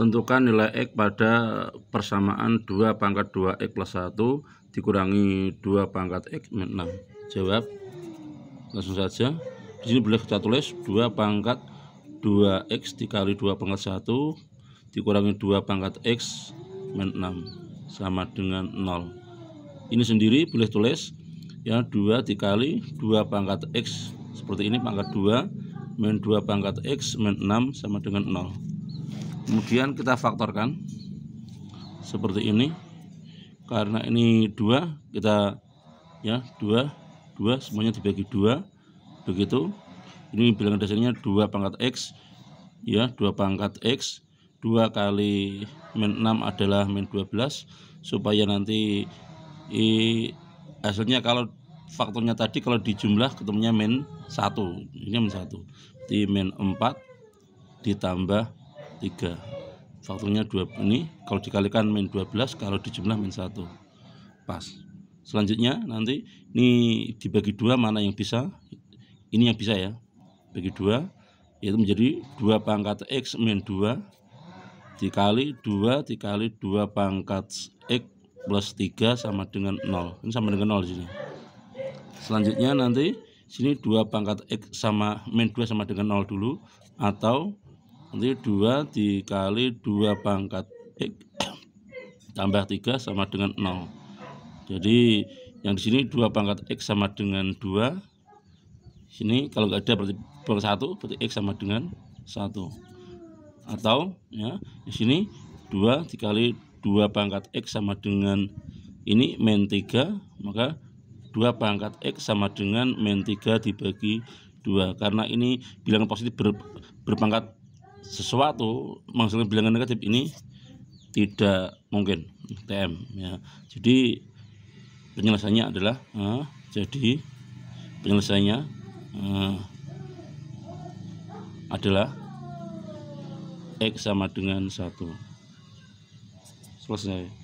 Tentukan nilai X pada persamaan 2 pangkat 2X plus 1 dikurangi 2 pangkat X min 6. Jawab. Langsung saja. Di sini boleh kita tulis 2 pangkat 2X dikali 2 pangkat 1 dikurangi 2 pangkat X min 6 sama dengan 0. Ini sendiri boleh tulis ya 2 dikali 2 pangkat X seperti ini pangkat 2 Men 2 pangkat X men 6 sama dengan 0 kemudian kita faktorkan seperti ini karena ini dua kita ya dua dua semuanya dibagi dua begitu ini bilangan dasarnya dua pangkat x ya dua pangkat x dua kali min enam adalah min dua belas. supaya nanti i, hasilnya kalau faktornya tadi kalau dijumlah ketemunya min satu. ini min satu. di min empat ditambah 3 faktornya 2 ini kalau dikalikan min 12 kalau dijumlah min 1 pas selanjutnya nanti ini dibagi dua mana yang bisa ini yang bisa ya bagi dua yaitu menjadi 2 pangkat X min 2 dikali 2 dikali 2 pangkat X plus 3 sama dengan 0 ini sama dengan 0 di sini selanjutnya nanti sini 2 pangkat X sama min 2 sama dengan 0 dulu atau nanti 2 dikali 2 pangkat X eh, tambah 3 sama dengan 0 jadi yang di sini 2 pangkat X sama dengan 2 sini kalau nggak ada berarti per 1 berarti X sama dengan 1 atau ya di sini 2 dikali 2 pangkat X sama dengan ini min 3 maka 2 pangkat X sama dengan min 3 dibagi 2 karena ini bilangan positif ber, berpangkat sesuatu menghasilkan bilangan negatif ini tidak mungkin TM ya jadi penyelesaiannya adalah uh, jadi penyelesaiannya uh, adalah X sama dengan satu selesai